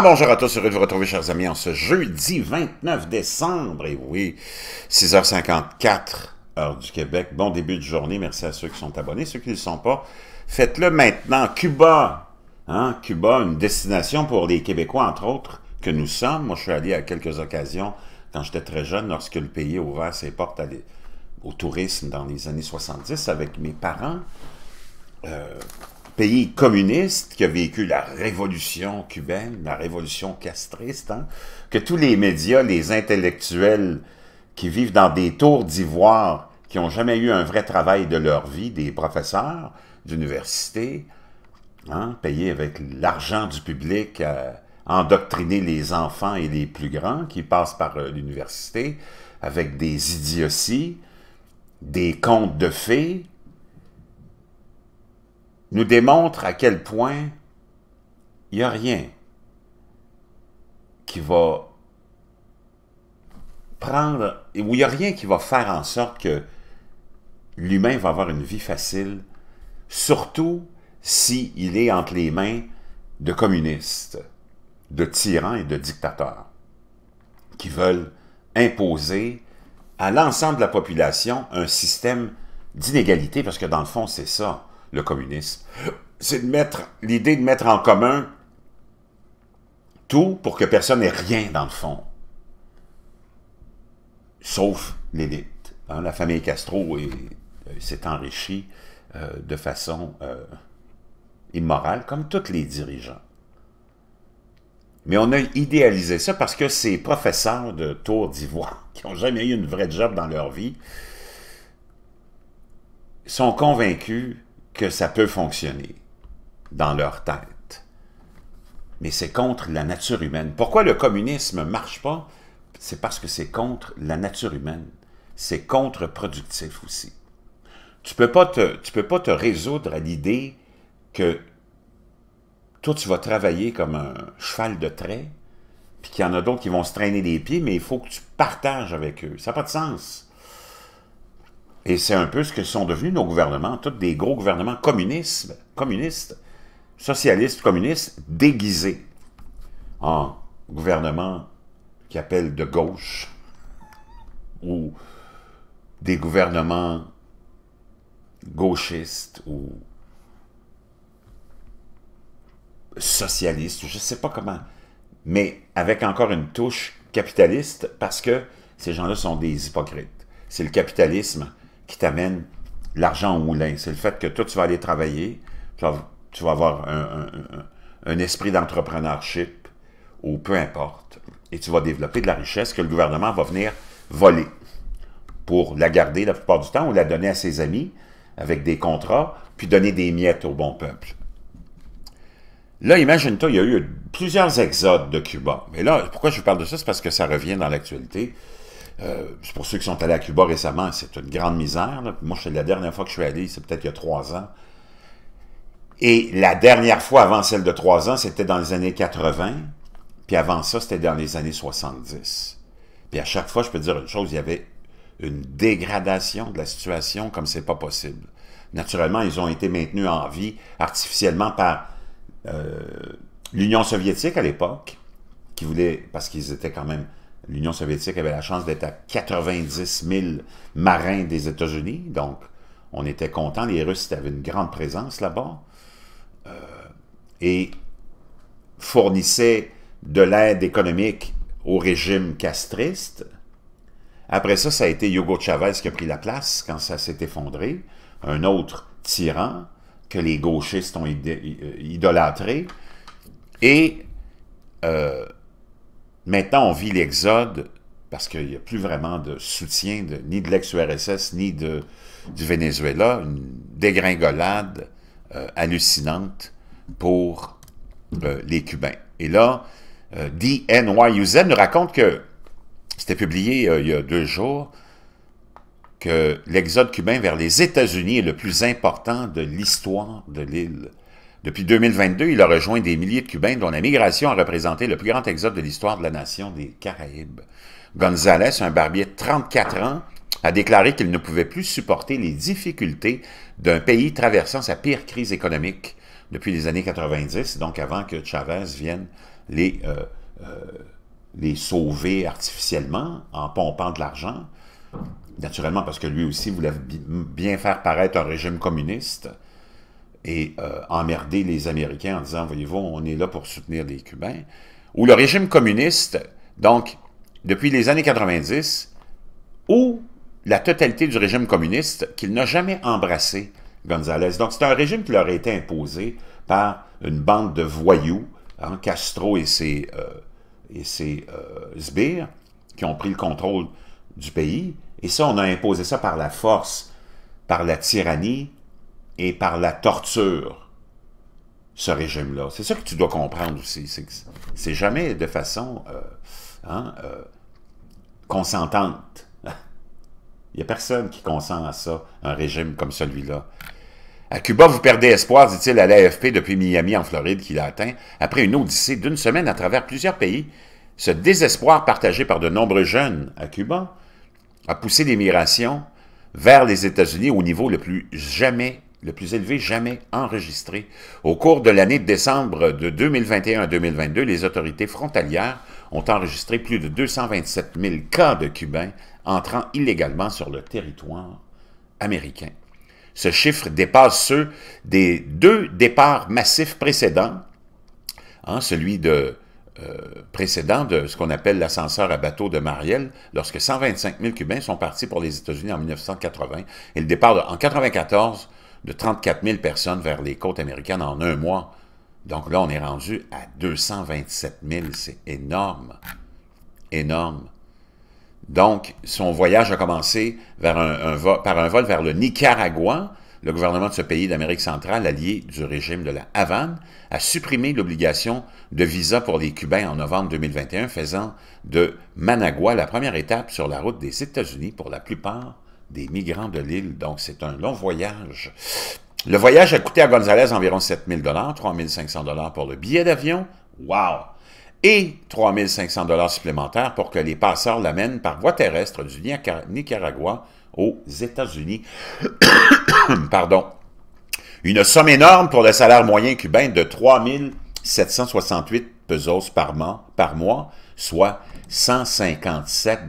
bonjour à tous, heureux de vous retrouver chers amis en ce jeudi 29 décembre, et oui, 6h54, heure du Québec, bon début de journée, merci à ceux qui sont abonnés, ceux qui ne le sont pas, faites-le maintenant, Cuba, hein, Cuba, une destination pour les Québécois entre autres, que nous sommes, moi je suis allé à quelques occasions quand j'étais très jeune, lorsque le pays a ouvert ses portes au tourisme dans les années 70 avec mes parents, euh, pays communiste qui a vécu la révolution cubaine, la révolution castriste, hein, que tous les médias, les intellectuels qui vivent dans des tours d'ivoire, qui n'ont jamais eu un vrai travail de leur vie, des professeurs d'université, hein, payés avec l'argent du public à euh, endoctriner les enfants et les plus grands qui passent par euh, l'université avec des idioties, des contes de fées, nous démontre à quel point il n'y a rien qui va prendre, ou il n'y a rien qui va faire en sorte que l'humain va avoir une vie facile, surtout s'il est entre les mains de communistes, de tyrans et de dictateurs qui veulent imposer à l'ensemble de la population un système d'inégalité, parce que dans le fond, c'est ça le communisme, c'est de mettre l'idée de mettre en commun tout pour que personne n'ait rien dans le fond, sauf l'élite. Hein, la famille Castro euh, s'est enrichie euh, de façon euh, immorale, comme tous les dirigeants. Mais on a idéalisé ça parce que ces professeurs de Tour d'Ivoire, qui n'ont jamais eu une vraie job dans leur vie, sont convaincus que ça peut fonctionner dans leur tête. Mais c'est contre la nature humaine. Pourquoi le communisme ne marche pas? C'est parce que c'est contre la nature humaine. C'est contre-productif aussi. Tu ne peux, pas te, peux pas te résoudre à l'idée que toi, tu vas travailler comme un cheval de trait, puis qu'il y en a d'autres qui vont se traîner les pieds, mais il faut que tu partages avec eux. Ça n'a pas de sens. Et c'est un peu ce que sont devenus nos gouvernements, tous des gros gouvernements communistes, communistes socialistes, communistes, déguisés en gouvernements qui appellent de gauche ou des gouvernements gauchistes ou socialistes, je ne sais pas comment, mais avec encore une touche capitaliste parce que ces gens-là sont des hypocrites. C'est le capitalisme qui t'amène l'argent au moulin. C'est le fait que toi, tu vas aller travailler, tu vas, avoir un, un esprit d'entrepreneurship ou peu importe, et tu vas développer de la richesse que le gouvernement va venir voler pour la garder la plupart du temps ou la donner à ses amis avec des contrats, puis donner des miettes au bon peuple. Là, imagine-toi, il y a eu plusieurs exodes de Cuba. Mais là, pourquoi je vous parle de ça? C'est parce que ça revient dans l'actualité. Euh, c'est pour ceux qui sont allés à Cuba récemment, c'est une grande misère. Moi, c'est la dernière fois que je suis allé, c'est peut-être il y a trois ans. Et la dernière fois avant celle de trois ans, c'était dans les années 80. Puis avant ça, c'était dans les années 70. Puis à chaque fois, je peux dire une chose, il y avait une dégradation de la situation comme c'est pas possible. Naturellement, ils ont été maintenus en vie artificiellement par euh, l'Union soviétique à l'époque, qui voulait, parce qu'ils étaient quand même l'Union soviétique avait la chance d'être à 90 000 marins des États-Unis, donc on était content. Les Russes avaient une grande présence là-bas euh, et fournissaient de l'aide économique au régime castriste. Après ça, ça a été Hugo Chavez qui a pris la place quand ça s'est effondré, un autre tyran que les gauchistes ont euh, idolâtré. Et euh, Maintenant, on vit l'exode parce qu'il n'y a plus vraiment de soutien ni de l'ex-URSS ni de, du Venezuela, une dégringolade euh, hallucinante pour euh, les Cubains. Et là, euh, DNYUZ nous raconte que, c'était publié il y a deux jours, que l'exode cubain vers les États-Unis est le plus important de l'histoire de l'île. Depuis 2022, il a rejoint des milliers de Cubains dont la migration a représenté le plus grand exode de l'histoire de la nation des Caraïbes. Gonzalez, un barbier de 34 ans, a déclaré qu'il ne pouvait plus supporter les difficultés d'un pays traversant sa pire crise économique depuis les années 90, donc avant que Chavez vienne les, euh, euh, les sauver artificiellement en pompant de l'argent, naturellement parce que lui aussi voulait bien faire paraître un régime communiste et euh, emmerder les Américains en disant, voyez-vous, on est là pour soutenir les Cubains, ou le régime communiste, donc depuis les années 90, ou la totalité du régime communiste qu'il n'a jamais embrassé, Gonzalez. Donc c'est un régime qui leur a été imposé par une bande de voyous, hein, Castro et ses, euh, et ses euh, sbires, qui ont pris le contrôle du pays. Et ça, on a imposé ça par la force, par la tyrannie, et par la torture, ce régime-là. C'est ça que tu dois comprendre aussi, c'est jamais de façon euh, hein, euh, consentante. Il n'y a personne qui consent à ça, un régime comme celui-là. À Cuba, vous perdez espoir, dit-il à l'AFP depuis Miami, en Floride, qu'il a atteint, après une odyssée d'une semaine à travers plusieurs pays. Ce désespoir partagé par de nombreux jeunes à Cuba a poussé l'émigration vers les États-Unis au niveau le plus jamais le plus élevé jamais enregistré. Au cours de l'année de décembre de 2021 à 2022, les autorités frontalières ont enregistré plus de 227 000 cas de Cubains entrant illégalement sur le territoire américain. Ce chiffre dépasse ceux des deux départs massifs précédents, hein, celui de euh, précédent de ce qu'on appelle l'ascenseur à bateau de Marielle, lorsque 125 000 Cubains sont partis pour les États-Unis en 1980 et le départ en 1994 de 34 000 personnes vers les côtes américaines en un mois. Donc là, on est rendu à 227 000. C'est énorme. Énorme. Donc, son voyage a commencé par un vol vers le Nicaragua. Le gouvernement de ce pays d'Amérique centrale, allié du régime de la Havane, a supprimé l'obligation de visa pour les Cubains en novembre 2021, faisant de Managua la première étape sur la route des États-Unis pour la plupart des migrants de l'île. Donc, c'est un long voyage. Le voyage a coûté à Gonzalez environ 7 000 3 500 pour le billet d'avion. Wow! Et 3 500 supplémentaires pour que les passeurs l'amènent par voie terrestre du Nicaragua aux États-Unis. Pardon. Une somme énorme pour le salaire moyen cubain de 3 768 pesos par mois, par mois soit 157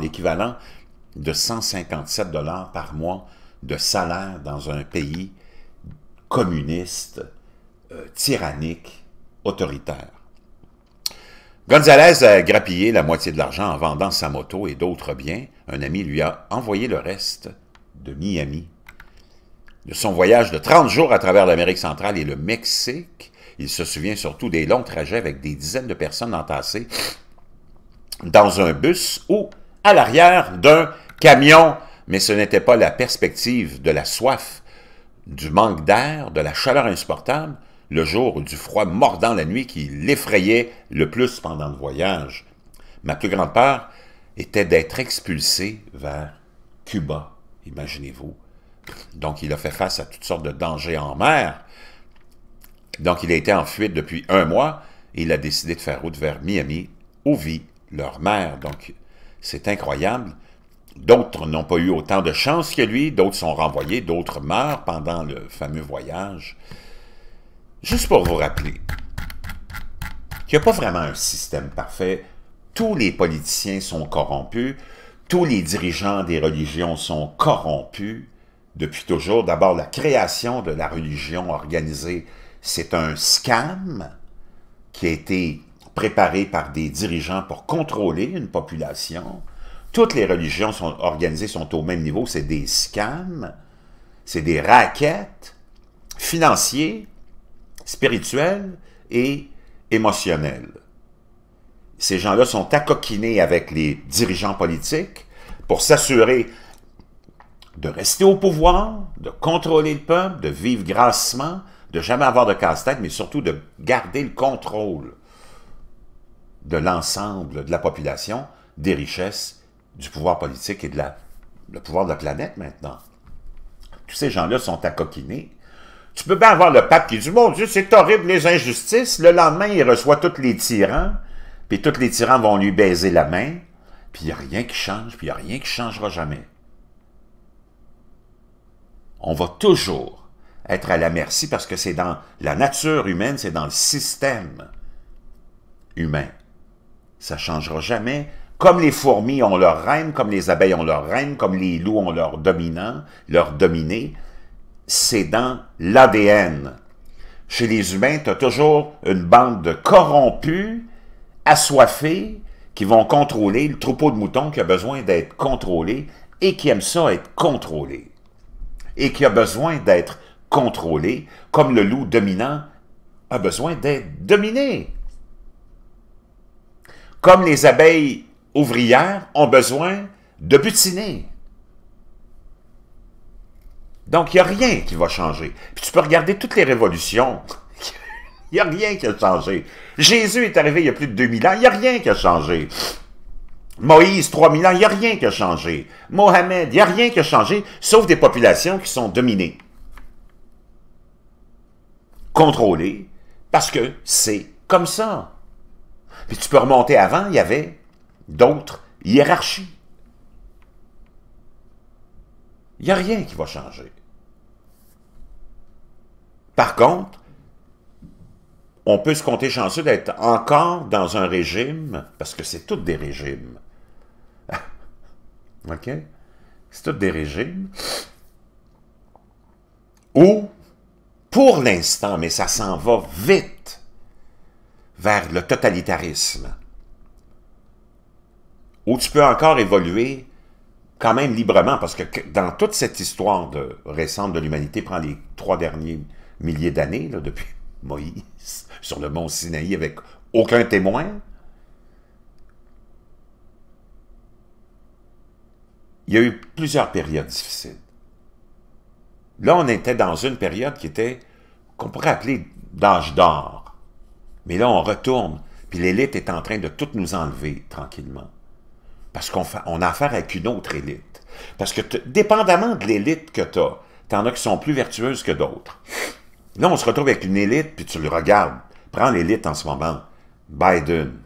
l'équivalent de 157 dollars par mois de salaire dans un pays communiste, euh, tyrannique, autoritaire. Gonzalez a grappillé la moitié de l'argent en vendant sa moto et d'autres biens. Un ami lui a envoyé le reste de Miami. De son voyage de 30 jours à travers l'Amérique centrale et le Mexique, il se souvient surtout des longs trajets avec des dizaines de personnes entassées dans un bus ou à l'arrière d'un camion, mais ce n'était pas la perspective de la soif, du manque d'air, de la chaleur insupportable, le jour ou du froid mordant la nuit qui l'effrayait le plus pendant le voyage. Ma plus grande peur était d'être expulsé vers Cuba, imaginez-vous. Donc il a fait face à toutes sortes de dangers en mer. Donc il a été en fuite depuis un mois et il a décidé de faire route vers Miami, où vit leur mère. Donc c'est incroyable. D'autres n'ont pas eu autant de chance que lui, d'autres sont renvoyés, d'autres meurent pendant le fameux voyage. Juste pour vous rappeler qu'il n'y a pas vraiment un système parfait. Tous les politiciens sont corrompus, tous les dirigeants des religions sont corrompus depuis toujours. D'abord, la création de la religion organisée, c'est un scam qui a été préparé par des dirigeants pour contrôler une population toutes les religions sont organisées, sont au même niveau. C'est des scams, c'est des raquettes financières, spirituelles et émotionnelles. Ces gens-là sont accoquinés avec les dirigeants politiques pour s'assurer de rester au pouvoir, de contrôler le peuple, de vivre grassement, de jamais avoir de casse-tête, mais surtout de garder le contrôle de l'ensemble de la population des richesses du pouvoir politique et de la, le pouvoir de la planète maintenant. Tous ces gens-là sont à coquiner. Tu peux bien avoir le pape qui dit Mon Dieu, c'est horrible les injustices. Le lendemain, il reçoit tous les tyrans, puis tous les tyrans vont lui baiser la main, puis il n'y a rien qui change, puis il n'y a rien qui changera jamais. On va toujours être à la merci parce que c'est dans la nature humaine, c'est dans le système humain. Ça ne changera jamais comme les fourmis ont leur reine, comme les abeilles ont leur reine, comme les loups ont leur dominant, leur dominé, c'est dans l'ADN. Chez les humains, tu as toujours une bande de corrompus, assoiffés, qui vont contrôler le troupeau de moutons qui a besoin d'être contrôlé et qui aime ça être contrôlé. Et qui a besoin d'être contrôlé, comme le loup dominant a besoin d'être dominé. Comme les abeilles ouvrières ont besoin de butiner. Donc, il n'y a rien qui va changer. Puis tu peux regarder toutes les révolutions. Il n'y a rien qui a changé. Jésus est arrivé il y a plus de 2000 ans. Il n'y a rien qui a changé. Moïse, 3000 ans, il n'y a rien qui a changé. Mohamed, il n'y a rien qui a changé, sauf des populations qui sont dominées. Contrôlées, parce que c'est comme ça. Puis tu peux remonter avant, il y avait d'autres hiérarchies. Il n'y a rien qui va changer. Par contre, on peut se compter chanceux d'être encore dans un régime, parce que c'est tout des régimes. OK? C'est tout des régimes où, pour l'instant, mais ça s'en va vite vers le totalitarisme où tu peux encore évoluer quand même librement, parce que dans toute cette histoire récente de l'humanité, prend les trois derniers milliers d'années, depuis Moïse, sur le mont Sinaï avec aucun témoin, il y a eu plusieurs périodes difficiles. Là, on était dans une période qui était, qu'on pourrait appeler d'âge d'or. Mais là, on retourne, puis l'élite est en train de tout nous enlever tranquillement. Parce qu'on a affaire avec une autre élite. Parce que dépendamment de l'élite que tu as, tu en as qui sont plus vertueuses que d'autres. Là, on se retrouve avec une élite, puis tu le regardes. Prends l'élite en ce moment. Biden,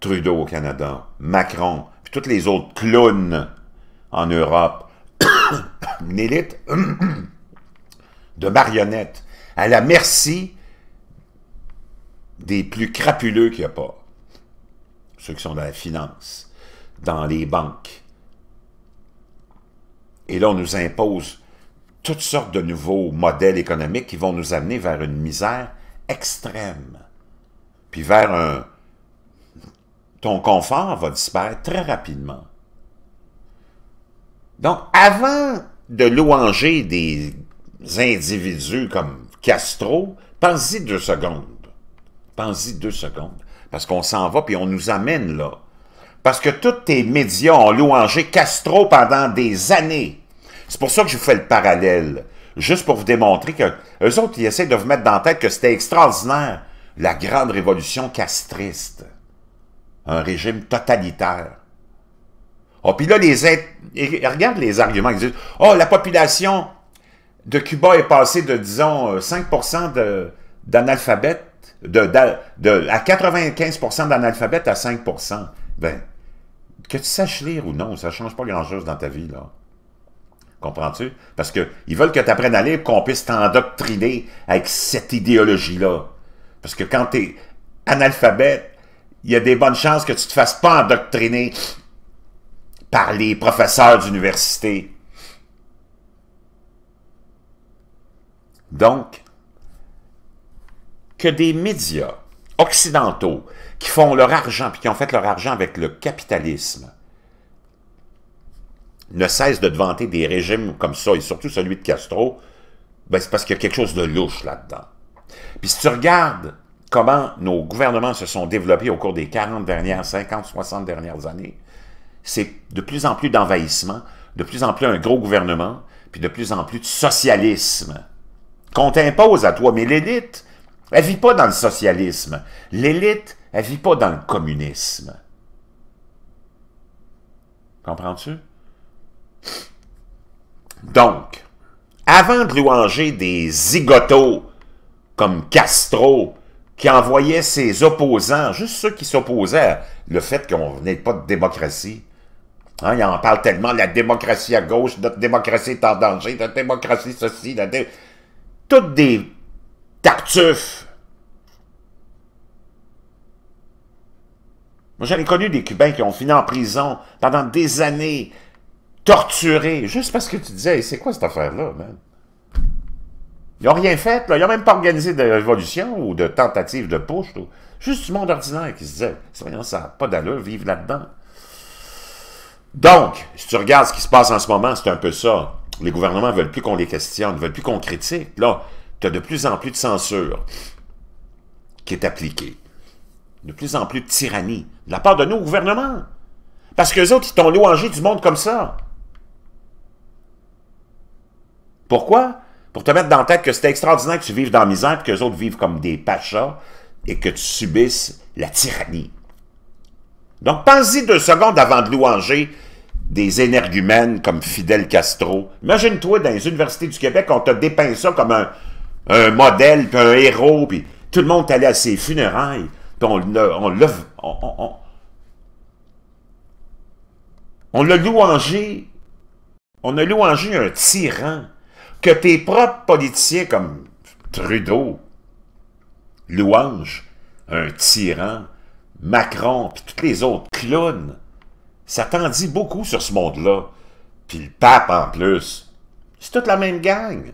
Trudeau au Canada, Macron, puis toutes les autres clowns en Europe. une élite de marionnettes à la merci des plus crapuleux qu'il n'y a pas ceux qui sont dans la finance, dans les banques. Et là, on nous impose toutes sortes de nouveaux modèles économiques qui vont nous amener vers une misère extrême, puis vers un... Ton confort va disparaître très rapidement. Donc, avant de louanger des individus comme Castro, pensez deux secondes. Pensez deux secondes parce qu'on s'en va, puis on nous amène là. Parce que tous tes médias ont louangé Castro pendant des années. C'est pour ça que je vous fais le parallèle. Juste pour vous démontrer que eux autres, ils essaient de vous mettre dans la tête que c'était extraordinaire. La grande révolution castriste. Un régime totalitaire. oh, puis là, les regarde les arguments. Ils disent, oh, la population de Cuba est passée de, disons, 5% euh, d'analphabète de, à 95% d'analphabète à 5%. Ben, que tu saches lire ou non, ça ne change pas grand-chose dans ta vie, là. Comprends-tu? Parce qu'ils veulent que tu apprennes à lire, qu'on puisse t'endoctriner avec cette idéologie-là. Parce que quand tu es analphabète, il y a des bonnes chances que tu ne te fasses pas endoctriner par les professeurs d'université. Donc, que des médias occidentaux qui font leur argent, puis qui ont fait leur argent avec le capitalisme, ne cessent de vanter des régimes comme ça, et surtout celui de Castro, ben c'est parce qu'il y a quelque chose de louche là-dedans. Puis si tu regardes comment nos gouvernements se sont développés au cours des 40 dernières, 50, 60 dernières années, c'est de plus en plus d'envahissement, de plus en plus un gros gouvernement, puis de plus en plus de socialisme qu'on t'impose à toi. Mais l'élite elle vit pas dans le socialisme. L'élite, elle vit pas dans le communisme. Comprends-tu? Donc, avant de louanger des zigotos comme Castro, qui envoyait ses opposants, juste ceux qui s'opposaient le fait qu'on venait pas de démocratie, Hein, il en parle tellement, la démocratie à gauche, notre démocratie est en danger, notre démocratie ceci, la toutes des Tartuffe. Moi, j'avais connu des Cubains qui ont fini en prison pendant des années, torturés, juste parce que tu disais, c'est quoi cette affaire-là, man? Ils n'ont rien fait, là. ils n'ont même pas organisé de révolution ou de tentative de push. tout Juste du monde ordinaire qui se disait, ça n'a pas d'allure, vivre là-dedans. Donc, si tu regardes ce qui se passe en ce moment, c'est un peu ça. Les gouvernements ne veulent plus qu'on les questionne, ne veulent plus qu'on critique. Là, tu as de plus en plus de censure qui est appliquée, de plus en plus de tyrannie de la part de nos gouvernements. Parce qu'eux autres, ils t'ont louangé du monde comme ça. Pourquoi? Pour te mettre dans la tête que c'était extraordinaire que tu vives dans la misère, que les autres vivent comme des pachas et que tu subisses la tyrannie. Donc, pense-y deux secondes avant de louanger des énergumènes comme Fidel Castro. Imagine-toi, dans les universités du Québec, on te dépeint ça comme un, un modèle, puis un héros, puis tout le monde est allé à ses funérailles, puis on l'a... On, on, on l'a louangé, on a louangé un tyran que tes propres politiciens comme Trudeau louange un tyran, Macron, puis tous les autres clowns. Ça t'en dit beaucoup sur ce monde-là. Puis le pape en plus. C'est toute la même gang.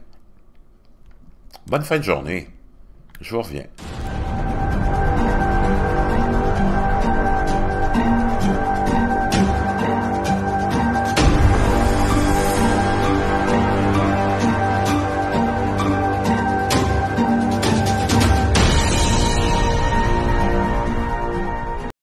Bonne fin de journée. Je vous reviens.